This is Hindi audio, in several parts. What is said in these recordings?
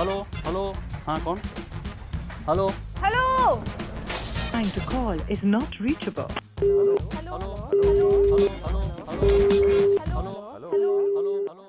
हेलो हेलो हाँ कौन hello hello time to call is not reachable hello hello hello hello hello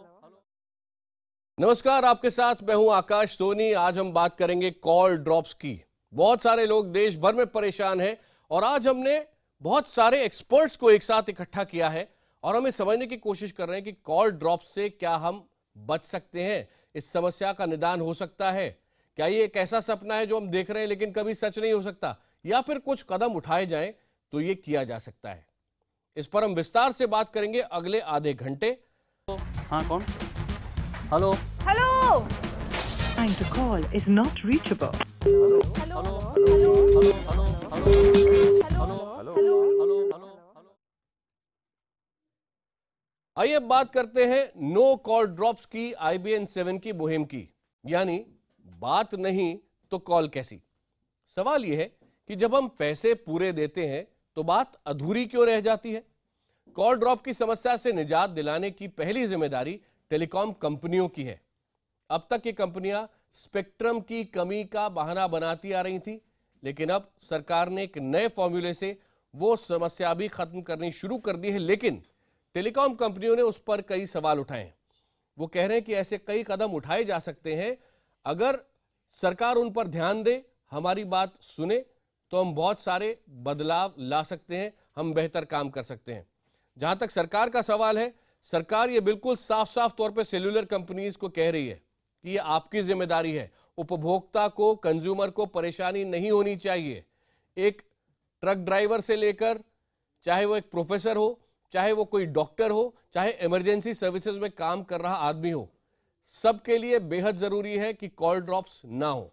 नमस्कार आपके साथ मैं हूं आकाश सोनी आज हम बात करेंगे कॉल ड्रॉप्स की बहुत सारे लोग देश भर में परेशान हैं और आज हमने बहुत सारे एक्सपर्ट्स को एक साथ इकट्ठा किया है और हमें समझने की कोशिश कर रहे हैं कि कॉल ड्रॉप से क्या हम बच सकते हैं इस समस्या का निदान हो सकता है क्या ये एक ऐसा सपना है जो हम देख रहे हैं लेकिन कभी सच नहीं हो सकता या फिर कुछ कदम उठाए जाएं तो ये किया जा सकता है इस पर हम विस्तार से बात करेंगे अगले आधे घंटे हाँ कौन hello hello call is not reachable hello hello hello hello hello आइए बात करते हैं नो कॉल ड्रॉप्स की आईबीएन सेवन की मुहिम की यानी बात नहीं तो कॉल कैसी सवाल यह है कि जब हम पैसे पूरे देते हैं तो बात अधूरी क्यों रह जाती है कॉल ड्रॉप की समस्या से निजात दिलाने की पहली जिम्मेदारी टेलीकॉम कंपनियों की है अब तक ये कंपनियां स्पेक्ट्रम की कमी का बहाना बनाती आ रही थी लेकिन अब सरकार ने एक नए फॉर्मूले से वो समस्या भी खत्म करनी शुरू कर दी है लेकिन टेलीकॉम कंपनियों ने उस पर कई सवाल उठाए हैं वो कह रहे हैं कि ऐसे कई कदम उठाए जा सकते हैं अगर सरकार उन पर ध्यान दे हमारी बात सुने तो हम बहुत सारे बदलाव ला सकते हैं हम बेहतर काम कर सकते हैं जहां तक सरकार का सवाल है सरकार ये बिल्कुल साफ साफ तौर पर सेल्युलर कंपनीज को कह रही है कि ये आपकी जिम्मेदारी है उपभोक्ता को कंज्यूमर को परेशानी नहीं होनी चाहिए एक ट्रक ड्राइवर से लेकर चाहे वो एक प्रोफेसर हो चाहे वो कोई डॉक्टर हो चाहे इमरजेंसी सर्विसेज में काम कर रहा आदमी हो सबके लिए बेहद जरूरी है कि कॉल ड्रॉप्स ना हो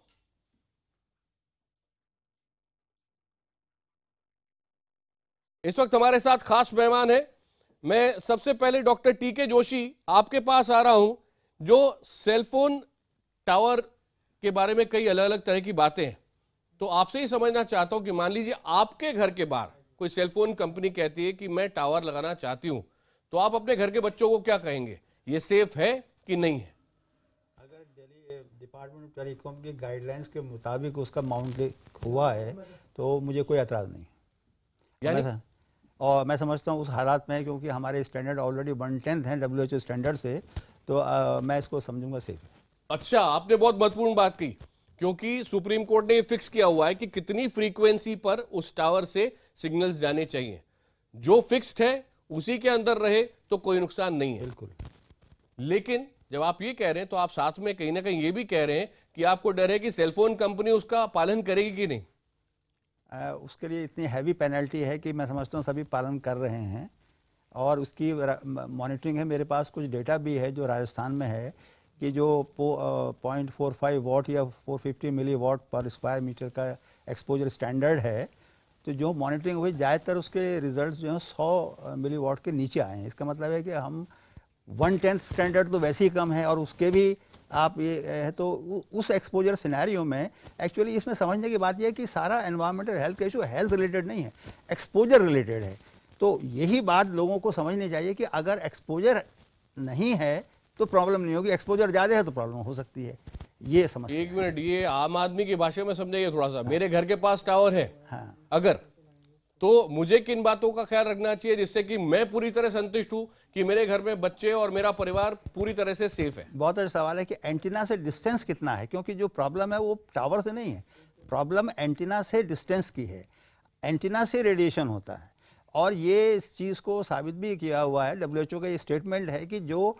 इस वक्त हमारे साथ खास मेहमान है मैं सबसे पहले डॉक्टर टीके जोशी आपके पास आ रहा हूं जो सेलफोन टावर के बारे में कई अलग अलग तरह की बातें हैं तो आपसे ही समझना चाहता हूं कि मान लीजिए आपके घर के बाहर कोई सेलफोन कंपनी कहती है कि मैं टावर लगाना चाहती हूँ तो आप अपने घर के बच्चों को क्या कहेंगे ये सेफ है कि नहीं है अगर डिपार्टमेंट ऑफ टेलीकॉम की गाइडलाइंस के मुताबिक उसका माउंट हुआ है तो मुझे कोई एतराज़ नहीं यानी और मैं समझता हूँ उस हालात में क्योंकि हमारे स्टैंडर्ड ऑलरेडी वन टेंथ हैं डब्ल्यू स्टैंडर्ड से तो आ, मैं इसको समझूंगा सेफ अच्छा आपने बहुत महत्वपूर्ण बात की क्योंकि सुप्रीम कोर्ट ने फिक्स किया हुआ है कि कितनी फ्रीक्वेंसी पर उस टावर से सिग्नल्स जाने चाहिए जो फिक्स्ड है उसी के अंदर रहे तो कोई नुकसान नहीं है बिल्कुल लेकिन जब आप ये कह रहे हैं तो आप साथ में कहीं ना कहीं ये भी कह रहे हैं कि आपको डर है कि सेलफोन कंपनी उसका पालन करेगी कि नहीं आ, उसके लिए इतनी हैवी पेनल्टी है कि मैं समझता हूँ सभी पालन कर रहे हैं और उसकी मॉनिटरिंग है मेरे पास कुछ डेटा भी है जो राजस्थान में है कि जो पॉइंट फोर फाइव वाट या 450 milli watt per square metre का एक्सपोजर स्टैंडर्ड है तो जो मॉनिटरिंग हुई ज़्यादातर उसके रिजल्ट जो हैं सौ मिली वाट के नीचे आए हैं इसका मतलब है कि हम वन टेंथ स्टैंडर्ड तो वैसे ही कम है और उसके भी आप ये है तो उस एक्सपोजर सिनेरियो में एक्चुअली इसमें समझने की बात यह है कि सारा एनवायरमेंटल हेल्थ का इशू हेल्थ रिलेटेड नहीं है एक्सपोजर रिलेटेड है तो यही बात लोगों को समझनी चाहिए कि अगर एक्सपोजर नहीं है तो प्रॉब्लम नहीं होगी एक्सपोजर ज़्यादा है तो प्रॉब्लम हो सकती है ये समझ एक मिनट ये आम आदमी की भाषा में समझाइए थोड़ा सा हाँ। मेरे घर के पास टावर है हाँ। अगर तो मुझे किन बातों का ख्याल रखना चाहिए जिससे कि मैं पूरी तरह संतुष्ट हूँ कि मेरे घर में बच्चे और मेरा परिवार पूरी तरह से सेफ है बहुत अच्छा सवाल है कि एंटीना से डिस्टेंस कितना है क्योंकि जो प्रॉब्लम है वो टावर से नहीं है प्रॉब्लम एंटीना से डिस्टेंस की है एंटीना से रेडिएशन होता है और ये इस चीज़ को साबित भी किया हुआ है डब्ल्यू एच ओ का ये स्टेटमेंट है कि जो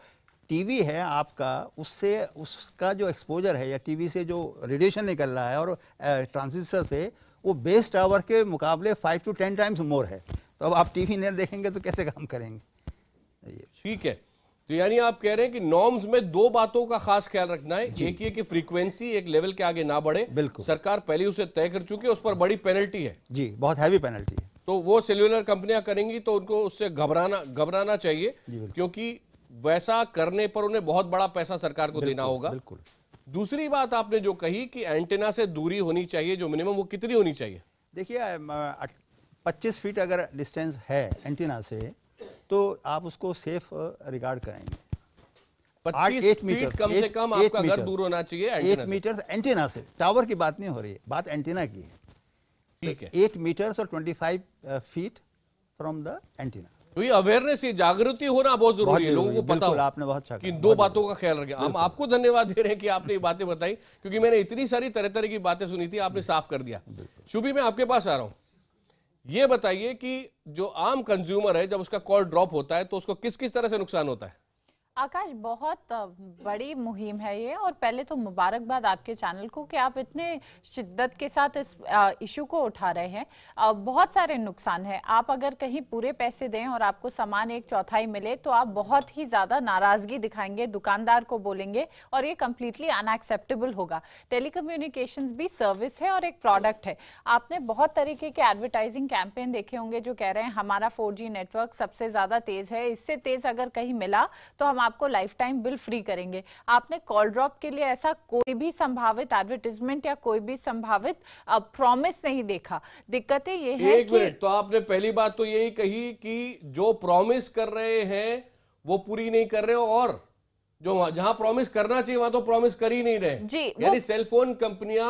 टीवी है आपका उससे उसका जो एक्सपोजर है या टीवी से जो रेडिएशन निकल रहा है और ट्रांसिस्टर से वो बेस्ट आवर के मुकाबले five two ten times more है तो अब आप टीवी नहीं देखेंगे तो कैसे काम करेंगे ठीक है तो यानी आप कह रहे हैं कि नॉर्म्स में दो बातों का खास ख्याल रखना है एक ये कि फ्रीक्वेंसी एक लेवल के आगे ना बढ़े बिल्कुल सरकार पहले उसे तय कर चुकी है उस पर बड़ी पेनल्टी है जी बहुत हैवी पेनल्टी है तो वो सेल्यूलर कंपनियां करेंगी तो उनको उससे घबराना घबराना चाहिए क्योंकि वैसा करने पर उन्हें बहुत बड़ा पैसा सरकार को देना होगा बिल्कुल दूसरी बात आपने जो कही कि एंटेना से दूरी होनी चाहिए जो मिनिमम वो कितनी होनी चाहिए देखिए 25 फीट अगर डिस्टेंस है एंटीना से तो आप उसको सेफ रिगार्ड करेंगे दूर होना चाहिए एंटीना से टावर की बात नहीं हो रही बात एंटीना की है ठीक है एट मीटर्स और five feet from the antenna तो ये अवेयरनेस ये जागृति होना बहुत जरूरी है लोगों को पता हो आपने बहुत अच्छा कि दो बातों का ख्याल रखें हम आपको धन्यवाद दे रहे हैं कि आपने ये बातें बताई क्योंकि मैंने इतनी सारी तरह तरह की बातें सुनी थी आपने साफ कर दिया शुभी मैं आपके पास आ रहा हूं ये बताइए कि जो आम कंज्यूमर है जब उसका कॉल ड्रॉप होता है तो उसको किस किस तरह से नुकसान होता है आकाश बहुत बड़ी मुहिम है ये और पहले तो मुबारकबाद आपके चैनल को कि आप इतने शिद्दत के साथ इस इशू को उठा रहे हैं बहुत सारे नुकसान हैं आप अगर कहीं पूरे पैसे दें और आपको सामान एक चौथाई मिले तो आप बहुत ही ज़्यादा नाराज़गी दिखाएंगे दुकानदार को बोलेंगे और ये कम्प्लीटली अनएक्सेप्टेबल होगा टेली भी सर्विस है और एक प्रोडक्ट है आपने बहुत तरीके के एडवर्टाइजिंग कैंपेन देखे होंगे जो कह रहे हैं हमारा फोर नेटवर्क सबसे ज़्यादा तेज़ है इससे तेज़ अगर कहीं मिला तो हम आपको लाइफ टाइम बिल फ्री करेंगे आपने कॉल ड्रॉप के लिए ऐसा कोई भी संभावित एडवर्टीजमेंट या कोई भी संभावित प्रॉमिस नहीं देखा दिक्कतें ये है एक मिनट तो आपने पहली बात तो यही कही कि जो प्रॉमिस कर रहे हैं वो पूरी नहीं कर रहे हो और जो जहां प्रॉमिस करना चाहिए वहां तो प्रॉमिस कर ही नहीं रहे जी यानी सेलफोन कंपनियां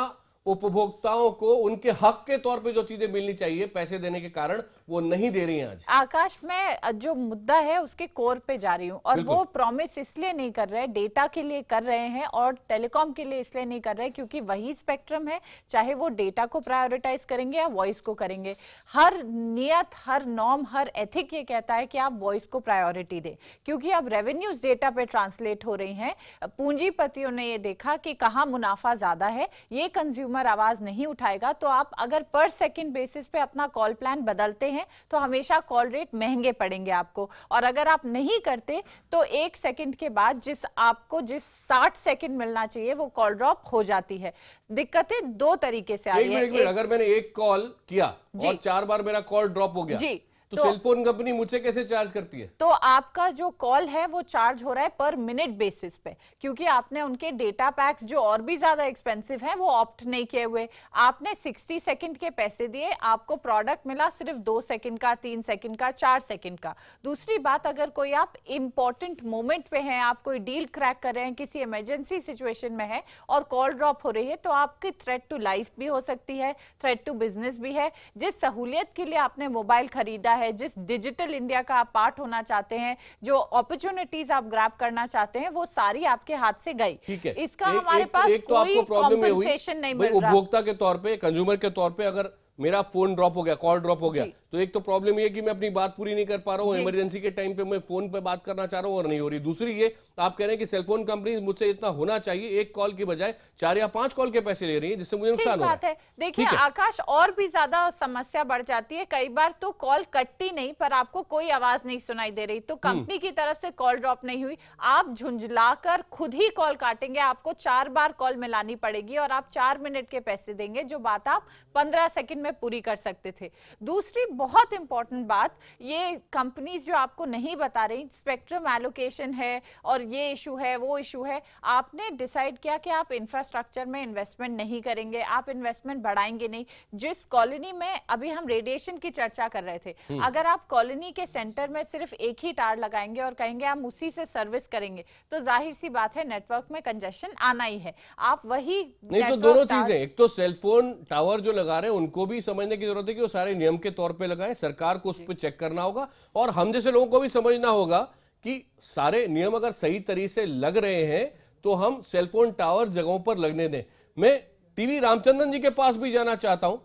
उपभोक्ताओं को उनके हक के तौर पे जो चीजें मिलनी चाहिए पैसे देने के कारण वो नहीं दे रही हैं आज आकाश मैं जो मुद्दा है उसके कोर पे जा रही हूँ और वो प्रॉमिस इसलिए नहीं कर रहे डेटा के लिए कर रहे हैं और टेलीकॉम के लिए इसलिए नहीं कर रहे क्योंकि वही स्पेक्ट्रम है चाहे वो डेटा को प्रायोरिटाइज करेंगे या वॉइस को करेंगे हर नियत हर नॉर्म हर एथिक ये कहता है कि आप वॉइस को प्रायोरिटी दें क्योंकि अब रेवेन्यूज डेटा पे ट्रांसलेट हो रही हैं पूंजीपतियों ने ये देखा कि कहाँ मुनाफा ज़्यादा है ये कंज्यूमर आवाज़ नहीं उठाएगा तो आप अगर पर सेकेंड बेसिस पे अपना कॉल प्लान बदलते हैं हैं तो हमेशा कॉल रेट महंगे पड़ेंगे आपको और अगर आप नहीं करते तो एक सेकंड के बाद जिस आपको जिस 60 सेकंड मिलना चाहिए वो कॉल ड्रॉप हो जाती है दिक्कतें दो तरीके से आई है अगर मैंने एक कॉल किया और चार बार मेरा कॉल ड्रॉप हो गया जी तो, तो सेलफोन कंपनी मुझे कैसे चार्ज करती है तो आपका जो कॉल है वो चार्ज हो रहा है पर मिनट बेसिस पे क्योंकि आपने उनके डेटा पैक्स जो और भी ज्यादा एक्सपेंसिव है वो ऑप्ट नहीं किए हुए आपने 60 सेकंड के पैसे दिए आपको प्रोडक्ट मिला सिर्फ दो सेकंड का तीन सेकंड का चार सेकंड का दूसरी बात अगर कोई आप इंपॉर्टेंट मोमेंट पे है आप कोई डील क्रैक कर रहे हैं किसी इमरजेंसी सिचुएशन में है और कॉल ड्रॉप हो रही है तो आपकी थ्रेट टू लाइफ भी हो सकती है थ्रेट टू बिजनेस भी है जिस सहूलियत के लिए आपने मोबाइल खरीदा है जिस डिजिटल इंडिया का आप पार्ट होना चाहते हैं जो अपॉर्चुनिटीज आप ग्रैप करना चाहते हैं वो सारी आपके हाथ से गई इसका एक, हमारे एक, पास एक तो कोई कॉम्पेंसेशन नहीं मिल रहा उपभोक्ता के तौर पर कंज्यूमर के तौर पर अगर मेरा फोन ड्रॉप हो गया कॉल ड्रॉप हो गया तो एक तो प्रॉब्लम ये कि मैं अपनी बात पूरी नहीं कर पा रहा हूँ इमरजेंसी के टाइम पे मैं फोन पे बात करना चाह रहा हूँ और नहीं हो रही दूसरी ये आप कह रहे हैं कि सेलफोन कंपनी मुझसे इतना होना चाहिए एक कॉल की बजाय चार या पांच कॉल के पैसे ले रही है जिससे मुझे नुकसान हो है देखिए आकाश और भी ज्यादा समस्या बढ़ जाती है कई बार तो कॉल कटती नहीं पर आपको कोई आवाज नहीं सुनाई दे रही तो कंपनी हम्म। की तरफ से कॉल ड्रॉप नहीं हुई आप झुंझलाकर खुद ही कॉल काटेंगे आपको चार बार कॉल मिलानी पड़ेगी और आप चार मिनट के पैसे देंगे जो बात आप पंद्रह सेकंड में पूरी कर सकते थे दूसरी बहुत इंपॉर्टेंट बात ये कंपनीज जो आपको नहीं बता रही स्पेक्ट्रम एलोकेशन है और ये इशू है वो इशू है आपने डिसाइड किया कि आप इंफ्रास्ट्रक्चर में इन्वेस्टमेंट नहीं करेंगे आप इन्वेस्टमेंट बढ़ाएंगे नहीं जिस कॉलोनी में अभी हम रेडिएशन की चर्चा कर रहे थे हम्म। अगर आप कॉलोनी के सेंटर में सिर्फ एक ही टार लगाएंगे और कहेंगे आप उसी से सर्विस करेंगे तो जाहिर सी बात है नेटवर्क में कंजेशन आना ही है आप वही नहीं तो दोनों चीजें एक तो सेलफोन टावर जो लगा रहे हैं उनको भी समझने की जरूरत है कि वो सारे नियम के तौर पे लगाएं सरकार को उस पर चेक करना होगा और हम जैसे लोगों को भी समझना होगा कि सारे नियम अगर सही तरीके से लग रहे हैं तो हम सेलफोन टावर जगहों पर लगने दें मैं टीवी रामचंद्रन जी के पास भी जाना चाहता हूं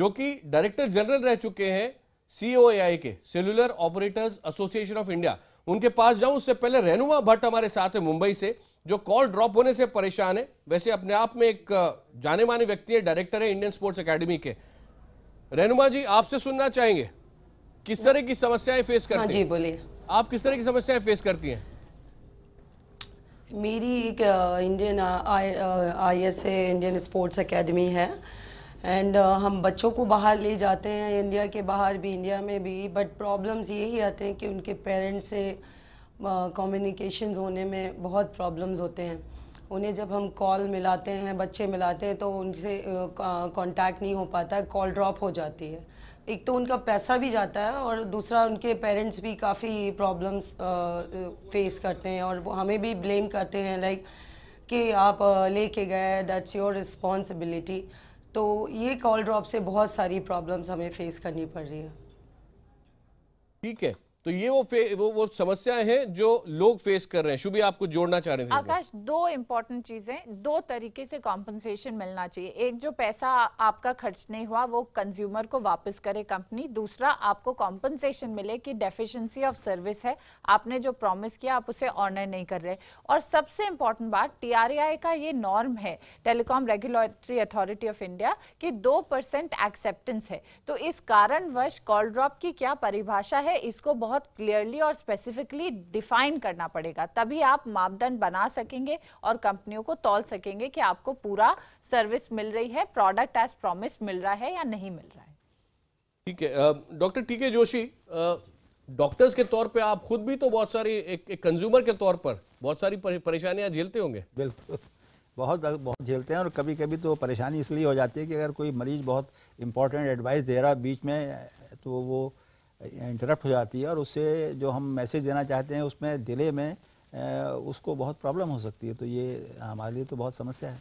जो कि डायरेक्टर जनरल रह चुके हैं सीओएआई के cellular operators association of India उनके पास जाऊं उससे पहले रेनुमा भट्ट हमारे साथ है मुंबई से जो कॉल ड्रॉप होने से परेशान है वैसे अपने आप में एक जाने माने व्यक्ति है डायरेक्टर है इंडियन स्पोर्ट्स एकेडमी के रहनुमा जी आपसे सुनना चाहेंगे किस तरह की समस्याएं फेस करती हाँ जी बोलिए आप किस तरह की समस्याएं फेस करती हैं मेरी एक Indian I S A Indian sports academy है एंड uh, हम बच्चों को बाहर ले जाते हैं इंडिया के बाहर भी इंडिया में भी बट प्रॉब्लम्स यही आते हैं कि उनके पेरेंट्स से कम्युनिकेशंस uh, होने में बहुत प्रॉब्लम्स होते हैं उन्हें जब हम कॉल मिलाते हैं बच्चे मिलाते हैं तो उनसे कांटेक्ट नहीं हो पाता है कॉल ड्रॉप हो जाती है एक तो उनका पैसा भी जाता है और दूसरा उनके पेरेंट्स भी काफ़ी प्रॉब्लम्स फेस करते हैं और हमें भी ब्लेम करते हैं लाइक कि आप लेके गए दैट्स योर रिस्पॉन्सिबिलिटी तो ये कॉल ड्रॉप से बहुत सारी प्रॉब्लम्स हमें फेस करनी पड़ रही है ठीक है तो ये वो वो वो समस्याएं हैं जो लोग फेस कर रहे हैं शुभ आपको जोड़ना चाह रहे थे आकाश दो इम्पोर्टेंट चीजें दो तरीके से कॉम्पनसेशन मिलना चाहिए एक जो पैसा आपका खर्च नहीं हुआ वो कंज्यूमर को वापस करे कंपनी दूसरा आपको कॉम्पनसेशन मिले कि डेफिशिएंसी ऑफ सर्विस है आपने जो प्रॉमिस किया आप उसे ऑनर नहीं कर रहे और सबसे इम्पोर्टेंट बात टी का ये नॉर्म है telecom regulatory authority of India की दो एक्सेप्टेंस है तो इस कारणवश कॉल ड्रॉप की क्या परिभाषा है इसको बहुत बहुत क्लियरली और स्पेसिफिकली डिफाइन करना पड़ेगा तभी आप मापदंड बना सकेंगे और कंपनियों को तोल सकेंगे कि आपको पूरा सर्विस मिल रही है प्रोडक्ट एज प्रॉमिस मिल रहा है या नहीं मिल रहा है ठीक है डॉक्टर टीके जोशी डॉक्टर्स के तौर पे आप खुद भी तो बहुत सारी एक, एक कंज्यूमर के तौर पर बहुत सारी परेशानियां झेलते होंगे बिल्कुल बहुत बहुत झेलते हैं और कभी कभी तो परेशानी इसलिए हो जाती है कि अगर कोई मरीज़ बहुत इंपॉर्टेंट एडवाइस दे रहा बीच में तो वो इंटरप्ट हो जाती है और उससे जो हम मैसेज देना चाहते हैं उसमें डिले में उसको बहुत प्रॉब्लम हो सकती है तो ये हमारे लिए तो बहुत समस्या है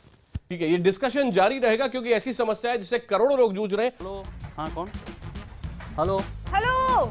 ठीक है ये डिस्कशन जारी रहेगा क्योंकि ऐसी समस्या है जिससे करोड़ों लोग जूझ रहे हैं हाँ कौन hello hello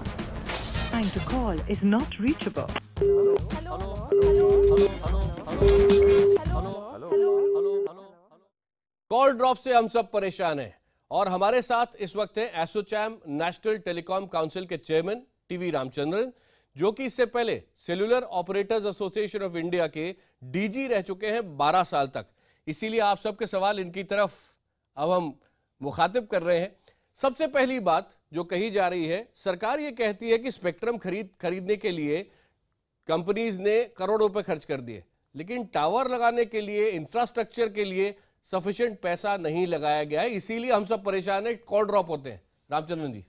call to call से हम सब परेशान हैं और हमारे साथ इस वक्त हैं एसोचैम नेशनल टेलीकॉम काउंसिल के चेयरमैन टीवी रामचंद्रन जो कि इससे पहले cellular operators association of India के डीजी रह चुके हैं 12 साल तक इसीलिए आप सबके सवाल इनकी तरफ अब हम मुखातिब कर रहे हैं सबसे पहली बात जो कही जा रही है सरकार ये कहती है कि स्पेक्ट्रम खरीद खरीदने के लिए कंपनीज ने करोड़ों रुपए खर्च कर दिए लेकिन टावर लगाने के लिए इंफ्रास्ट्रक्चर के लिए सफिशियंट पैसा नहीं लगाया गया है इसीलिए हम सब परेशान है कॉल ड्रॉप होते हैं Ramachandran ji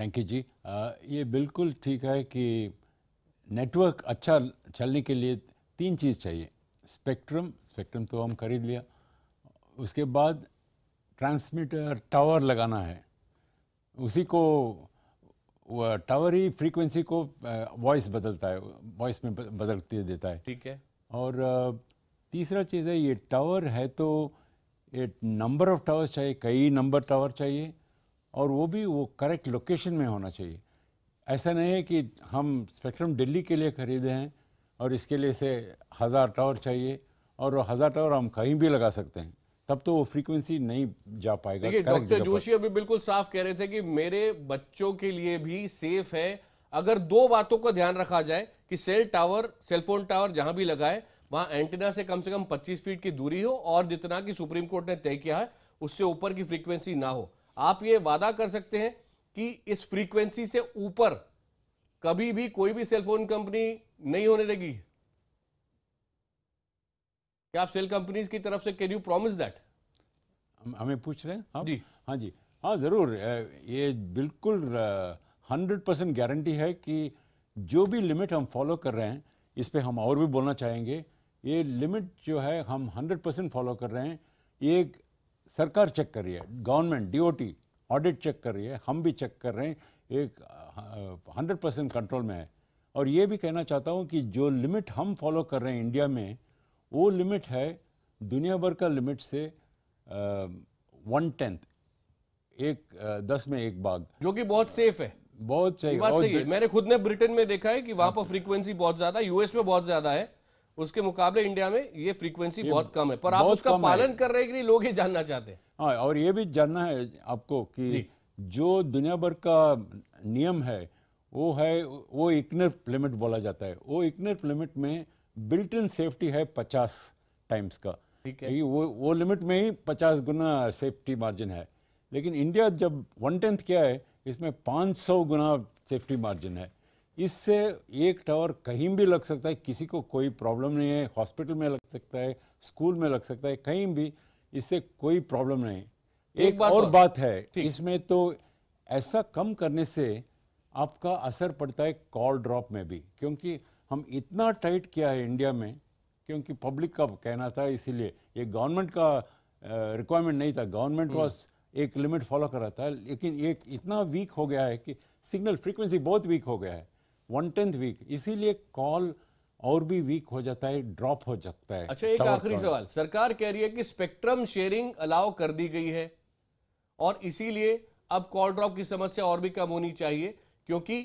thank um, you ji आ, uh, ये बिल्कुल ठीक है कि नेटवर्क अच्छा चलने के लिए तीन चीज़ चाहिए स्पेक्ट्रम स्पेक्ट्रम तो हम खरीद लिया उसके बाद ट्रांसमीटर टावर लगाना है उसी को टावर ही फ्रीक्वेंसी को वॉइस uh, बदलता है वॉइस में बदलती देता है ठीक है और uh, तीसरा चीज़ है ये टावर है तो एक नंबर ऑफ टावर्स चाहिए कई नंबर टावर चाहिए और वो भी वो करेक्ट लोकेशन में होना चाहिए ऐसा नहीं है कि हम स्पेक्ट्रम दिल्ली के लिए ख़रीदे हैं और इसके लिए से हज़ार टावर चाहिए और वो हज़ार टावर हम कहीं भी लगा सकते हैं तब तो वो फ्रीक्वेंसी नहीं जा पाएगा डॉक्टर जोशी अभी बिल्कुल साफ कह रहे थे कि मेरे बच्चों के लिए भी सेफ है अगर दो बातों का ध्यान रखा जाए कि सेल टावर सेलफोन टावर जहां भी लगाए वहां एंटीना से कम से कम 25 फीट की दूरी हो और जितना की सुप्रीम कोर्ट ने तय किया है उससे ऊपर की फ्रीक्वेंसी ना हो आप ये वादा कर सकते हैं कि इस फ्रीक्वेंसी से ऊपर कभी भी कोई भी सेलफोन कंपनी नहीं होने देगी क्या आप सेल कंपनीज की तरफ से कैन यू प्रॉमिस दैट हमें पूछ रहे हैं हाँ? जी हाँ जी हाँ ज़रूर ये बिल्कुल हंड्रेड परसेंट गारंटी है कि जो भी लिमिट हम फॉलो कर रहे हैं इस पर हम और भी बोलना चाहेंगे ये लिमिट जो है हम 100 परसेंट फॉलो कर रहे हैं एक सरकार चेक कर रही है गवर्नमेंट डीओटी ऑडिट चेक कर रही है हम भी चेक कर रहे हैं एक हाँ, हंड्रेड परसेंट कंट्रोल में है और ये भी कहना चाहता हूँ कि जो लिमिट हम फॉलो कर रहे हैं इंडिया में वो लिमिट है दुनिया भर का लिमिट से वन टेंथ एक दस में एक बाघ जो कि बहुत सेफ है बहुत सही बात सही है मैंने खुद ने ब्रिटेन में देखा है कि वहां पर फ्रीक्वेंसी हाँ। बहुत ज्यादा यूएस में बहुत ज्यादा है उसके मुकाबले इंडिया में ये फ्रीक्वेंसी बहुत कम है पर आप उसका पालन कर रहे कि नहीं लोग ये जानना चाहते हैं हाँ और ये भी जानना है आपको कि जो दुनिया भर का नियम है वो है वो इकनर लिमिट बोला जाता है वो इकनर लिमिट में बिल्ट इन सेफ्टी है पचास टाइम्स का ठीक है वो वो लिमिट में ही पचास गुना सेफ्टी मार्जिन है लेकिन इंडिया जब वन टेंथ क्या है इसमें पाँच सौ गुना सेफ्टी मार्जिन है इससे एक टावर कहीं भी लग सकता है किसी को कोई प्रॉब्लम नहीं है हॉस्पिटल में लग सकता है स्कूल में लग सकता है कहीं भी इससे कोई प्रॉब्लम नहीं एक, एक बात और बात है इसमें तो ऐसा कम करने से आपका असर पड़ता है कॉल ड्रॉप में भी क्योंकि हम इतना टाइट किया है इंडिया में क्योंकि पब्लिक का कहना था इसीलिए ये गवर्नमेंट का रिक्वायरमेंट नहीं था गवर्नमेंट वॉज हम्म। एक लिमिट फॉलो कर रहा था लेकिन एक इतना वीक हो गया है कि सिग्नल फ्रीक्वेंसी बहुत वीक हो गया है वन टेंथ वीक इसीलिए कॉल और भी वीक हो जाता है ड्रॉप हो सकता है अच्छा एक आखिरी सवाल सरकार कह रही है कि स्पेक्ट्रम शेयरिंग अलाउ कर दी गई है और इसीलिए अब कॉल ड्रॉप की समस्या और भी कम होनी चाहिए क्योंकि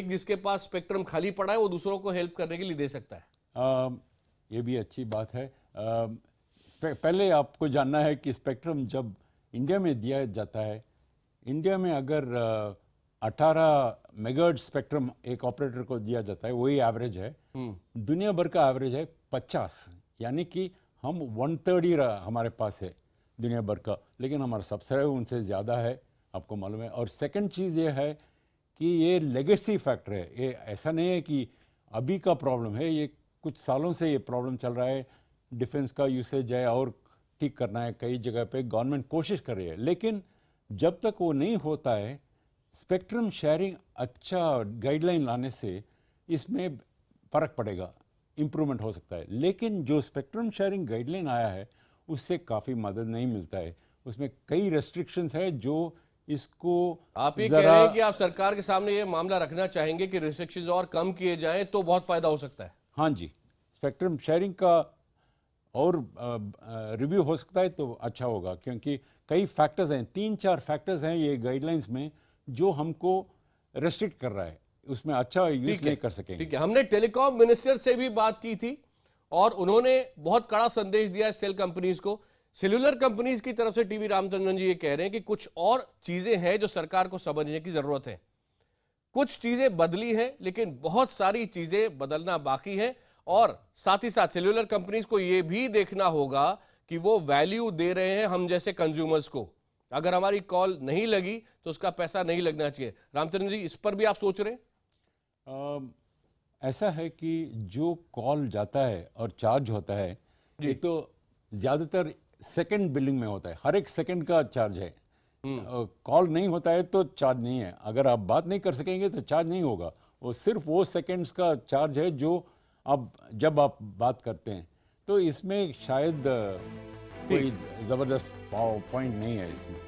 एक जिसके पास स्पेक्ट्रम खाली पड़ा है वो दूसरों को हेल्प करने के लिए दे सकता है आ, ये भी अच्छी बात है आ, पहले आपको जानना है कि स्पेक्ट्रम जब इंडिया में दिया जाता है इंडिया में अगर आ, 18 मेगर्ड स्पेक्ट्रम एक ऑपरेटर को दिया जाता है वही एवरेज है हम्म। दुनिया भर का एवरेज है 50 यानी कि हम वन थर्ड ही हमारे पास है दुनिया भर का लेकिन हमारा सब्सक्राइब उनसे ज़्यादा है आपको मालूम है और सेकंड चीज़ ये है कि ये लेगेसी फैक्टर है ये ऐसा नहीं है कि अभी का प्रॉब्लम है ये कुछ सालों से ये प्रॉब्लम चल रहा है डिफेंस का यूसेज है और ठीक करना है कई जगह पे गवर्नमेंट कोशिश कर रही है लेकिन जब तक वो नहीं होता है स्पेक्ट्रम शेयरिंग अच्छा गाइडलाइन लाने से इसमें फ़र्क पड़ेगा इम्प्रूवमेंट हो सकता है लेकिन जो स्पेक्ट्रम शेयरिंग गाइडलाइन आया है उससे काफ़ी मदद नहीं मिलता है उसमें कई रेस्ट्रिक्शंस है जो इसको आप ये कह रहे हैं कि आप सरकार के सामने ये मामला रखना चाहेंगे कि रिस्ट्रिक्शंस और कम किए जाएं तो बहुत फ़ायदा हो सकता है हाँ जी स्पेक्ट्रम शेयरिंग का और रिव्यू हो सकता है तो अच्छा होगा क्योंकि कई फैक्टर्स हैं तीन चार फैक्टर्स हैं ये गाइडलाइंस में जो हमको रेस्ट्रिक्ट कर रहा है उसमें अच्छा यूज नहीं कर सकेंगे ठीक है हमने टेलीकॉम मिनिस्टर से भी बात की थी और उन्होंने बहुत कड़ा संदेश दिया है सेल कंपनीज को सेल्युलर कंपनीज की तरफ से टीवी रामचंद्रन जी ये कह रहे हैं कि कुछ और चीजें हैं जो सरकार को समझने की जरूरत है कुछ चीजें बदली हैं लेकिन बहुत सारी चीजें बदलना बाकी है और साथ ही साथ सेल्युलर कंपनीज को यह भी देखना होगा कि वो वैल्यू दे रहे हैं हम जैसे कंज्यूमर्स को अगर हमारी कॉल नहीं लगी तो उसका पैसा नहीं लगना चाहिए रामचंद्र जी इस पर भी आप सोच रहे हैं ऐसा है कि जो कॉल जाता है और चार्ज होता है ये तो ज़्यादातर सेकंड बिलिंग में होता है हर एक सेकंड का चार्ज है हम्म। कॉल नहीं होता है तो चार्ज नहीं है अगर आप बात नहीं कर सकेंगे तो चार्ज नहीं होगा वो सिर्फ वो सेकंड्स का चार्ज है जो आप जब आप बात करते हैं तो इसमें शायद कोई ज़बरदस्त पॉइंट नहीं है इसमें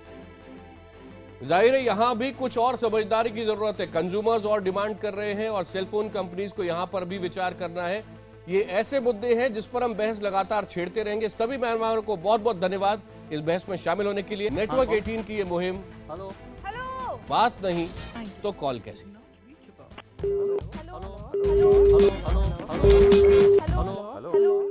जाहिर है यहाँ भी कुछ और समझदारी की जरूरत है कंज्यूमर्स और डिमांड कर रहे हैं और सेलफोन कंपनीज को यहाँ पर भी विचार करना है ये ऐसे मुद्दे हैं जिस पर हम बहस लगातार छेड़ते रहेंगे सभी मेहमानों को बहुत बहुत धन्यवाद इस बहस में शामिल होने के लिए नेटवर्क एटीन की ये मुहिम हेलो हेलो बात नहीं तो कॉल कैसे hello hello hello hello hello